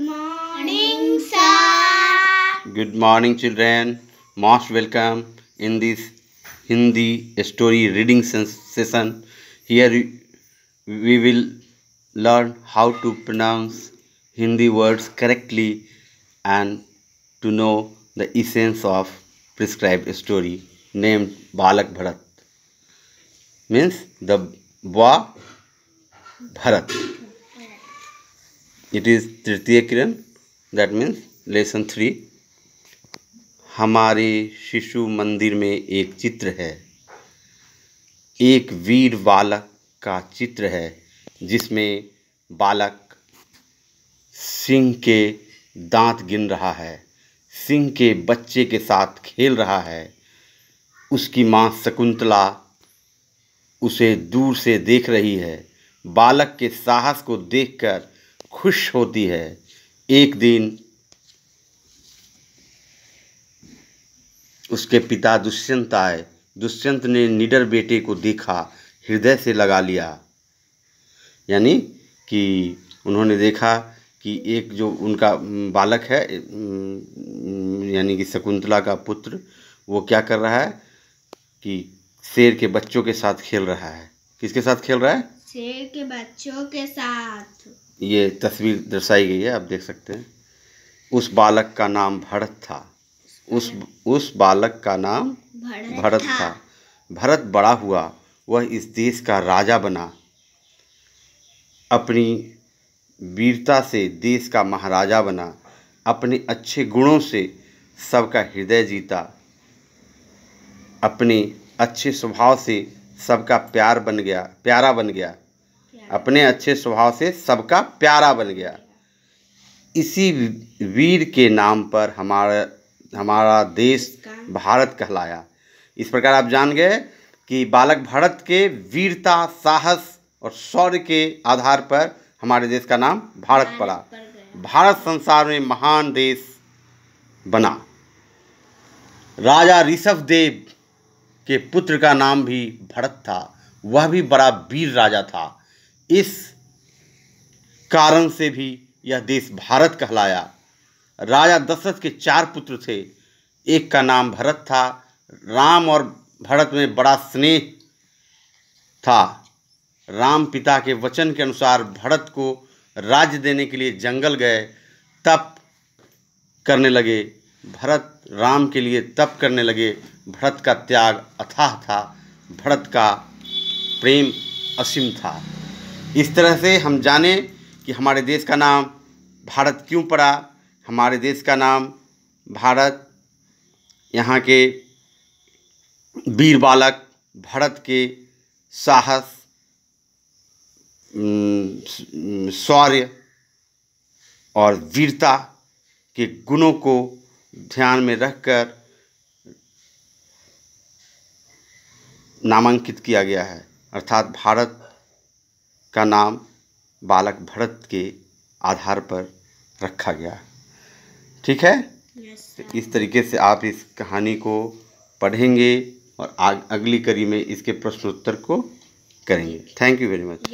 Good morning, sir. Good morning, children. Most welcome in this Hindi story reading session. Here we will learn how to pronounce Hindi words correctly and to know the essence of prescribed story named Balak Bharat. Means the Ba Bharat. It is तृतीय किरण that means lesson three हमारे शिशु मंदिर में एक चित्र है एक वीर बालक का चित्र है जिसमें बालक सिंह के दांत गिन रहा है सिंह के बच्चे के साथ खेल रहा है उसकी माँ शकुंतला उसे दूर से देख रही है बालक के साहस को देखकर खुश होती है एक दिन उसके पिता दुष्यंत आए दुष्यंत ने निडर बेटे को देखा हृदय से लगा लिया यानी कि उन्होंने देखा कि एक जो उनका बालक है यानी कि शकुंतला का पुत्र वो क्या कर रहा है कि शेर के बच्चों के साथ खेल रहा है किसके साथ खेल रहा है शेर के बच्चों के साथ ये तस्वीर दर्शाई गई है आप देख सकते हैं उस बालक का नाम भरत था उस उस बालक का नाम भरत, भरत था।, था भरत बड़ा हुआ वह इस देश का राजा बना अपनी वीरता से देश का महाराजा बना अपने अच्छे गुणों से सबका हृदय जीता अपने अच्छे स्वभाव से सबका प्यार बन गया प्यारा बन गया अपने अच्छे स्वभाव से सबका प्यारा बन गया इसी वीर के नाम पर हमारा हमारा देश भारत कहलाया इस प्रकार आप जान गए कि बालक भारत के वीरता साहस और शौर्य के आधार पर हमारे देश का नाम भारत पड़ा भारत संसार में महान देश बना राजा ऋषभ देव के पुत्र का नाम भी भरत था वह भी बड़ा वीर राजा था इस कारण से भी यह देश भारत कहलाया राजा दशरथ के चार पुत्र थे एक का नाम भरत था राम और भरत में बड़ा स्नेह था राम पिता के वचन के अनुसार भरत को राज्य देने के लिए जंगल गए तप करने लगे भरत राम के लिए तप करने लगे भरत का त्याग अथाह था भरत का प्रेम असीम था इस तरह से हम जाने कि हमारे देश का नाम भारत क्यों पड़ा हमारे देश का नाम भारत यहाँ के वीर बालक भरत के साहस शौर्य और वीरता के गुणों को ध्यान में रखकर नामांकित किया गया है अर्थात भारत का नाम बालक भरत के आधार पर रखा गया ठीक है yes, तो इस तरीके से आप इस कहानी को पढ़ेंगे और आग अगली कड़ी में इसके प्रश्नोत्तर को करेंगे थैंक यू वेरी मच